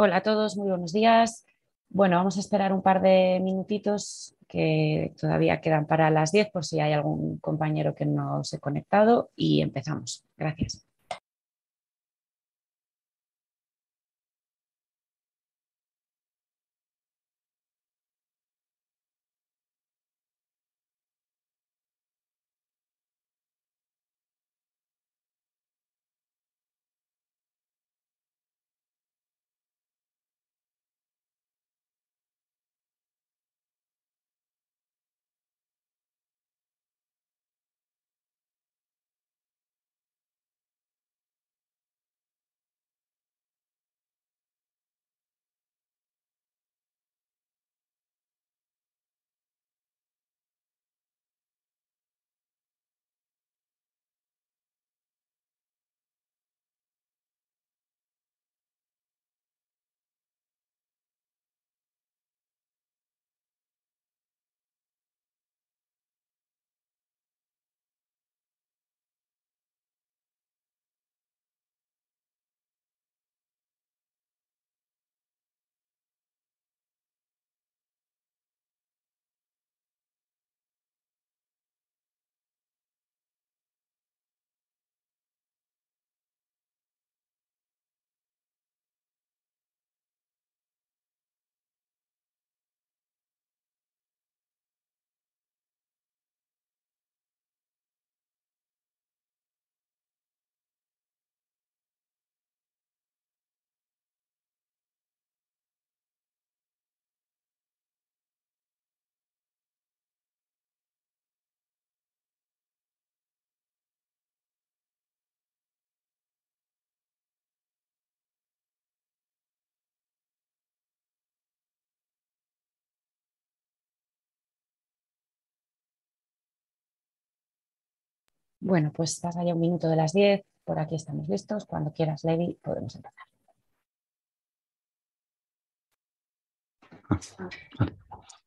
Hola a todos, muy buenos días. Bueno, vamos a esperar un par de minutitos que todavía quedan para las 10 por si hay algún compañero que no se ha conectado y empezamos. Gracias. Bueno, pues estás ya un minuto de las 10, por aquí estamos listos. Cuando quieras, Levi, podemos empezar.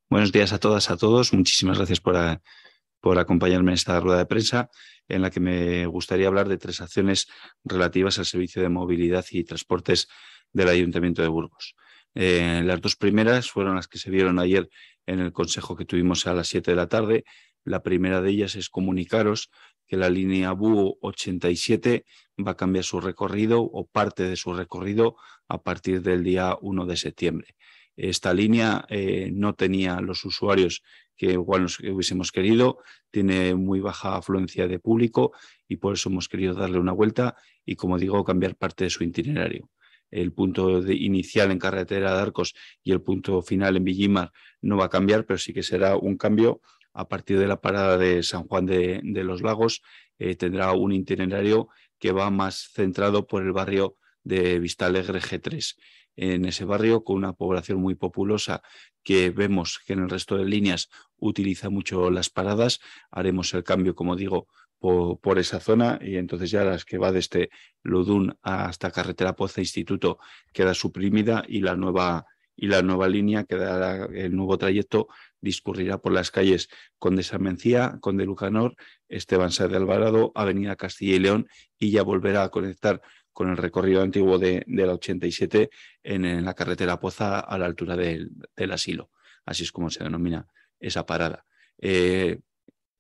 Buenos días a todas, a todos. Muchísimas gracias por, acompañarme en esta rueda de prensa en la que me gustaría hablar de tres acciones relativas al servicio de movilidad y transportes del Ayuntamiento de Burgos. Eh, las dos primeras fueron las que se vieron ayer en el consejo que tuvimos a las 7 de la tarde. La primera de ellas es comunicaros que la línea BU 87 va a cambiar su recorrido o parte de su recorrido a partir del día 1 de septiembre. Esta línea eh, no tenía los usuarios que igual nos hubiésemos querido, tiene muy baja afluencia de público y por eso hemos querido darle una vuelta y, como digo, cambiar parte de su itinerario. El punto inicial en carretera de Arcos y el punto final en Villimar no va a cambiar, pero sí que será un cambio a partir de la parada de San Juan de, los Lagos, eh, tendrá un itinerario que va más centrado por el barrio de Vistalegre G3. En ese barrio, con una población muy populosa que vemos que en el resto de líneas utiliza mucho las paradas, haremos el cambio, como digo, por, por, esa zona y entonces ya las que va desde Ludún hasta Carretera Poza Instituto queda suprimida y la nueva y la nueva línea que dará el nuevo trayecto discurrirá por las calles Condesa Mencía, Conde Lucanor, Esteban Sá de Alvarado, Avenida Castilla y León y ya volverá a conectar con el recorrido antiguo de, la 87 en, la carretera Poza a la altura del, asilo. Así es como se denomina esa parada. Eh,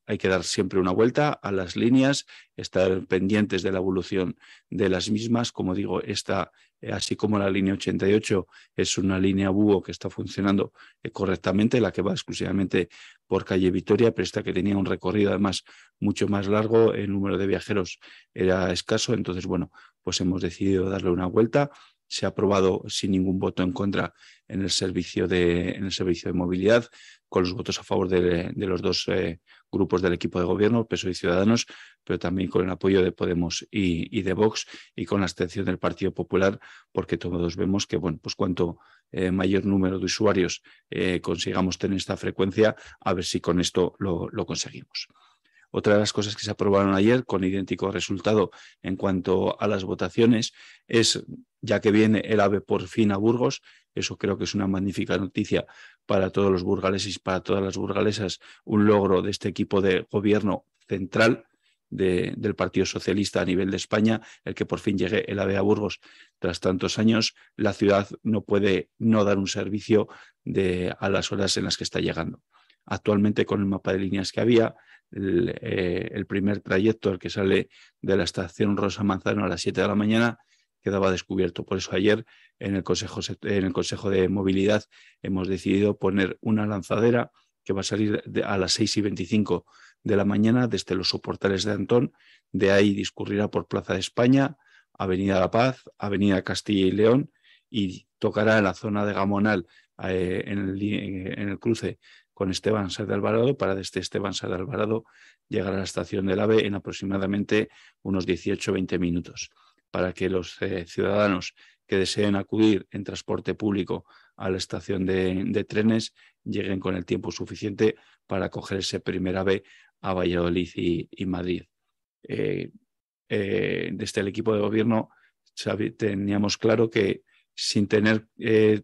hay que dar siempre una vuelta a las líneas, estar pendientes de la evolución de las mismas. Como digo, esta eh, así como la línea 88 es una línea búho que está funcionando eh, correctamente, la que va exclusivamente por calle Vitoria, pero esta que tenía un recorrido además mucho más largo, el número de viajeros era escaso, entonces bueno, pues hemos decidido darle una vuelta. Se ha aprobado sin ningún voto en contra en el servicio de, en el servicio de movilidad con los votos a favor de, los dos eh, grupos del equipo de gobierno, PSOE y Ciudadanos, pero también con el apoyo de Podemos y, de Vox y con la abstención del Partido Popular, porque todos vemos que, bueno, pues cuanto eh, mayor número de usuarios eh, consigamos tener esta frecuencia, a ver si con esto lo conseguimos. Otra de las cosas que se aprobaron ayer con idéntico resultado en cuanto a las votaciones es, ya que viene el AVE por fin a Burgos, eso creo que es una magnífica noticia para todos los burgaleses y para todas las burgalesas un logro de este equipo de gobierno central del Partido Socialista a nivel de España, el que por fin llegue el AVE a Burgos tras tantos años, la ciudad no puede no dar un servicio de, a las horas en las que está llegando. Actualmente, con el mapa de líneas que había, el, eh, el primer trayecto, el que sale de la estación Rosa Manzano a las 7 de la mañana, quedaba descubierto. Por eso ayer en el Consejo, en el Consejo de Movilidad hemos decidido poner una lanzadera que va a salir a las 6 y 25 de la mañana desde los soportales de Antón. De ahí discurrirá por Plaza de España, Avenida La Paz, Avenida Castilla y León y tocará en la zona de Gamonal, eh, en, el, cruce con Esteban Sá Alvarado, para desde Esteban Sá Alvarado llegar a la estación del AVE en aproximadamente unos 18-20 minutos para que los eh, ciudadanos que deseen acudir en transporte público a la estación de, trenes lleguen con el tiempo suficiente para coger ese primer ave a Valladolid y, Madrid. Eh, eh, desde el equipo de gobierno teníamos claro que sin tener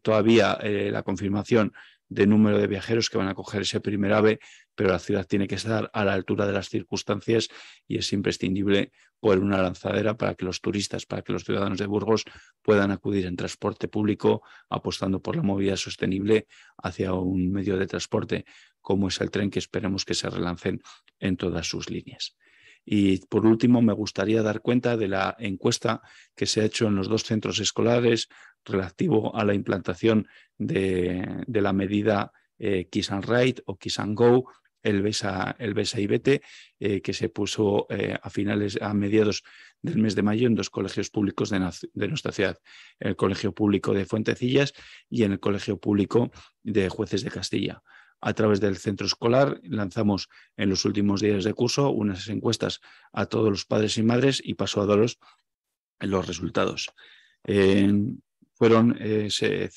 todavía la confirmación de número de viajeros que van a coger ese primer ave, pero la ciudad tiene que estar a la altura de las circunstancias y es imprescindible poner una lanzadera para que los turistas, para que los ciudadanos de Burgos puedan acudir en transporte público apostando por la movilidad sostenible hacia un medio de transporte como es el tren que esperemos que se relancen en todas sus líneas. Y por último, me gustaría dar cuenta de la encuesta que se ha hecho en los dos centros escolares relativo a la implantación de, la medida eh, Kiss and Ride o Kiss and Go el Besa, el y eh, que se puso eh, a finales, a mediados del mes de mayo en dos colegios públicos de, nuestra ciudad, el Colegio Público de Fuentecillas y en el Colegio Público de Jueces de Castilla. A través del centro escolar lanzamos en los últimos días de curso unas encuestas a todos los padres y madres y pasó a daros los resultados. fueron 138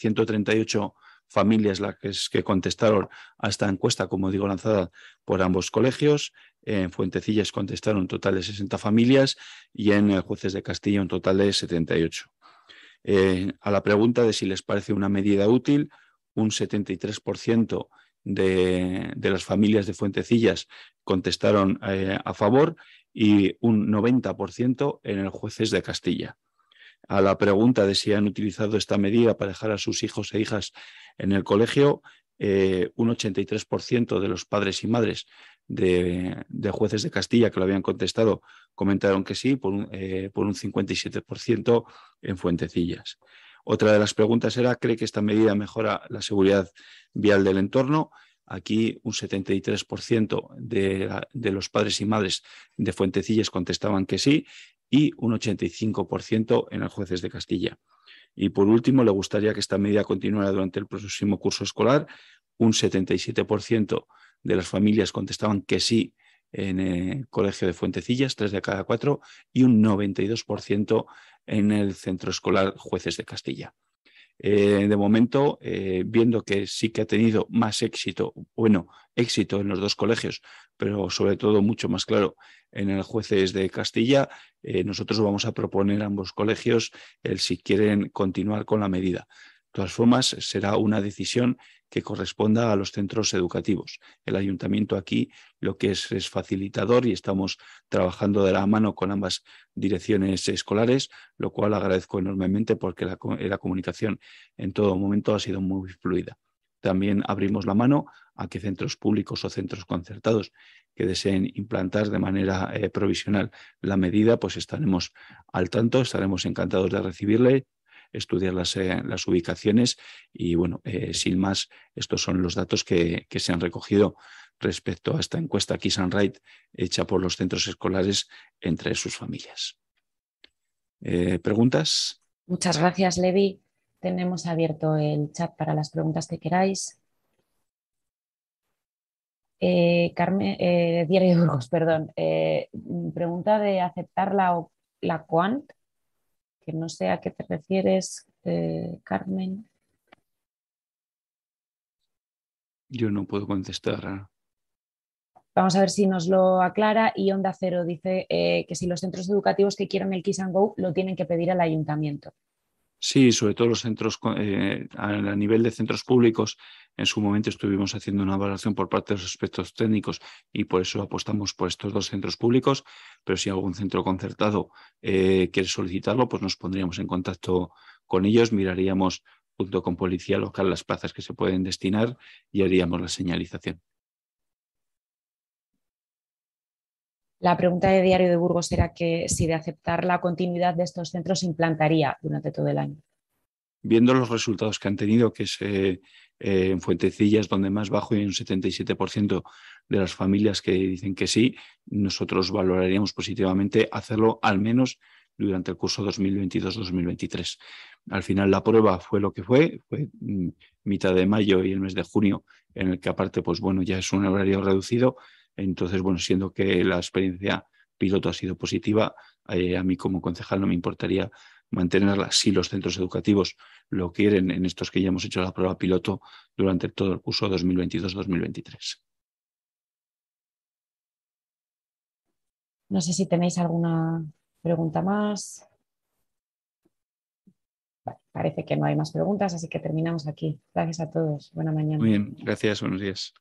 eh, familias las que, contestaron a esta encuesta, como digo, lanzada por ambos colegios. En Fuentecillas contestaron un total de 60 familias y en el eh, Jueces de Castilla un total de 78. Eh, a la pregunta de si les parece una medida útil, un 73% de, de, las familias de Fuentecillas contestaron eh, a favor y un 90% en el Jueces de Castilla a la pregunta de si han utilizado esta medida para dejar a sus hijos e hijas en el colegio, eh, un 83% de los padres y madres de, jueces de Castilla que lo habían contestado comentaron que sí, por un, 57% eh, en Fuentecillas. Otra de las preguntas era, ¿cree que esta medida mejora la seguridad vial del entorno? Aquí un 73% de, los padres y madres de Fuentecillas contestaban que sí y un 85% en el jueces de Castilla. Y por último, le gustaría que esta medida continuara durante el próximo curso escolar. Un 77% de las familias contestaban que sí en el eh, Colegio de Fuentecillas, tres de cada cuatro, y un 92% en el Centro Escolar Jueces de Castilla. Eh, de momento, eh, viendo que sí que ha tenido más éxito, bueno, éxito en los dos colegios, pero sobre todo mucho más claro en el jueces de Castilla, eh, nosotros vamos a proponer a ambos colegios el si quieren continuar con la medida todas formas, será una decisión que corresponda a los centros educativos. El ayuntamiento aquí lo que es es facilitador y estamos trabajando de la mano con ambas direcciones escolares, lo cual agradezco enormemente porque la, comunicación en todo momento ha sido muy fluida. También abrimos la mano a que centros públicos o centros concertados que deseen implantar de manera eh, provisional la medida, pues estaremos al tanto, estaremos encantados de recibirle estudiar eh, las, ubicaciones y bueno, eh, sin más, estos son los datos que, se han recogido respecto a esta encuesta Kiss and hecha por los centros escolares entre sus familias. Eh, ¿Preguntas? Muchas gracias, Levi. Tenemos abierto el chat para las preguntas que queráis. Carmen, Diario de Burgos, perdón. pregunta de aceptar la, la, que no sé a qué te refieres, eh, Carmen. Yo no puedo contestar. Vamos a ver si nos lo aclara. Y Onda Cero dice eh, que si los centros educativos que quieran el Kiss and Go lo tienen que pedir al ayuntamiento. Sí, sobre todo los centros, eh, a, nivel de centros públicos, en su momento estuvimos haciendo una evaluación por parte de los aspectos técnicos y por eso apostamos por estos dos centros públicos, pero si algún centro concertado eh, quiere solicitarlo, pues nos pondríamos en contacto con ellos, miraríamos junto con policía local las plazas que se pueden destinar y haríamos la señalización. La pregunta de Diario de Burgos era que si de aceptar la continuidad de estos centros se implantaría durante todo el año. Viendo los resultados que han tenido, que es eh, eh, en Fuentecillas donde más bajo y un 77% de las familias que dicen que sí, nosotros valoraríamos positivamente hacerlo al menos durante el curso 2022-2023. Al final la prueba fue lo que fue, fue mm, mitad de mayo y el mes de junio, en el que aparte, pues bueno, ya es un horario reducido, entonces, bueno, siendo que la experiencia piloto ha sido positiva, eh, a mí como concejal no me importaría mantenerla si los centros educativos lo quieren en estos que ya hemos hecho la prueba piloto durante todo el curso 2022-2023. No sé si tenéis alguna pregunta más. parece que no hay más preguntas, así que terminamos aquí. Gracias a todos. Buena mañana. Muy bien, gracias. Buenos días.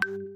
you